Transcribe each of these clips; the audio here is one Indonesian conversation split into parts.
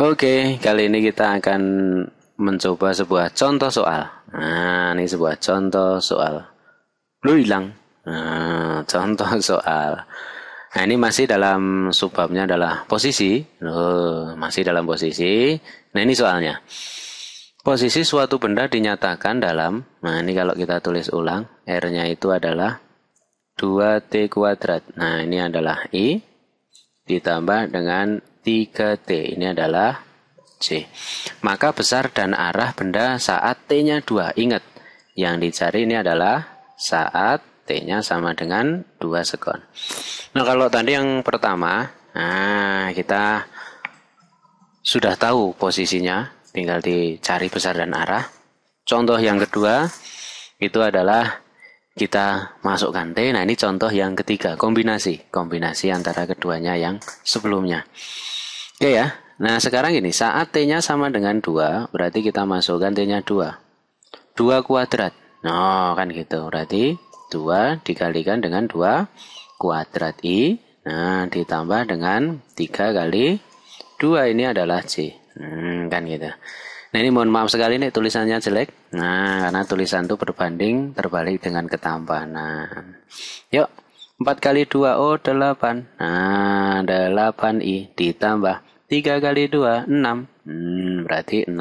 Oke, kali ini kita akan mencoba sebuah contoh soal. Nah, ini sebuah contoh soal. Lu hilang. Nah, contoh soal. Nah, ini masih dalam subbabnya adalah posisi. Loh, masih dalam posisi. Nah, ini soalnya. Posisi suatu benda dinyatakan dalam, nah ini kalau kita tulis ulang, R-nya itu adalah 2T kuadrat. Nah, ini adalah I ditambah dengan 3T. Ini adalah C. Maka besar dan arah benda saat T-nya 2. Ingat, yang dicari ini adalah saat T-nya sama dengan 2 sekon. Nah, kalau tadi yang pertama, nah kita sudah tahu posisinya, tinggal dicari besar dan arah. Contoh yang kedua itu adalah kita masukkan T. Nah, ini contoh yang ketiga, kombinasi. Kombinasi antara keduanya yang sebelumnya. Oke ya. Nah, sekarang gini, saat T-nya sama dengan 2, berarti kita masukkan T-nya 2. 2 kuadrat. Nah, kan gitu. Berarti 2 dikalikan dengan 2 kuadrat I. Nah, ditambah dengan 3 kali 2 ini adalah C. Hmm, kan gitu. Nah ini mohon maaf sekali nih tulisannya jelek. Nah karena tulisan itu berbanding terbalik dengan ketampanan. Nah, yuk 4 kali 2 oh 8. Nah 8 i ditambah 3 kali 2 6. Hmm, berarti 6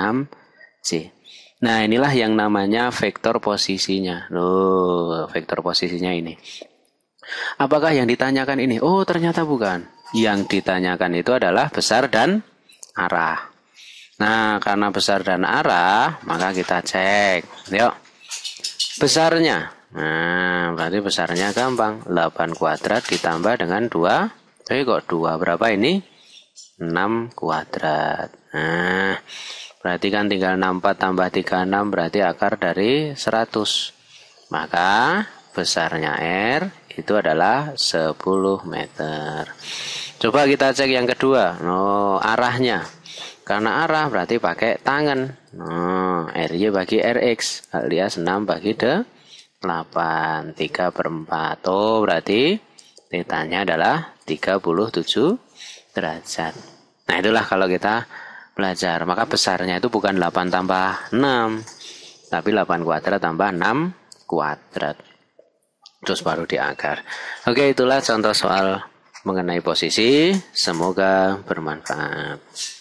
c. Nah inilah yang namanya vektor posisinya. Loh vektor posisinya ini. Apakah yang ditanyakan ini? Oh ternyata bukan. Yang ditanyakan itu adalah besar dan arah. Nah, karena besar dan arah, maka kita cek. Yuk. Besarnya. Nah, berarti besarnya gampang. 8 kuadrat ditambah dengan 2. Eh, kok 2 berapa ini? 6 kuadrat. Nah, berarti kan tinggal 64 tambah 36 berarti akar dari 100. Maka besarnya R itu adalah 10 meter. Coba kita cek yang kedua. No, oh, arahnya. Karena arah berarti pakai tangan. Nah, RY bagi RX. Alias 6 bagi 8. 3 per 4. Oh, berarti titanya adalah 37 derajat. Nah, itulah kalau kita belajar. Maka besarnya itu bukan 8 tambah 6. Tapi 8 kuadrat tambah 6 kuadrat. Terus baru diangkat. Oke, itulah contoh soal mengenai posisi. Semoga bermanfaat.